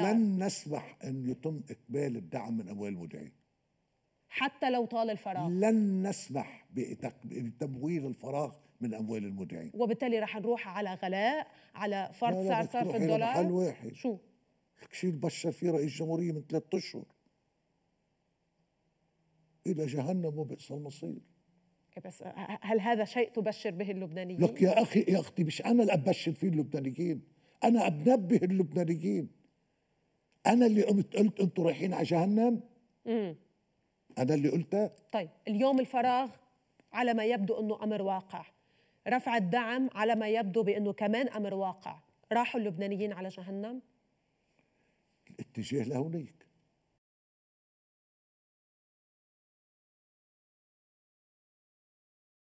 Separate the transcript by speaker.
Speaker 1: لن نسمح أن يتم إقبال الدعم من أموال المدعين
Speaker 2: حتى لو طال الفراغ
Speaker 1: لن نسمح بتمويل الفراغ من اموال المدعين
Speaker 2: وبالتالي رح نروح على غلاء على فرض سعر صرف الدولار حل
Speaker 1: واحد شو شيء بشر فيه رئيس جمهورية من ثلاثة اشهر الى جهنم وبئس المصير إيه بس
Speaker 3: هل هذا شيء تبشر به اللبنانيين؟ لك يا
Speaker 1: اخي يا اختي مش انا اللي ابشر فيه اللبنانيين انا ابنبه اللبنانيين انا اللي قمت قلت انتم رايحين على جهنم انا اللي قلتها
Speaker 4: طيب اليوم الفراغ على ما يبدو انه امر واقع رفع الدعم على ما يبدو بانه كمان امر واقع راحوا اللبنانيين على جهنم
Speaker 1: الاتجاه لهونيك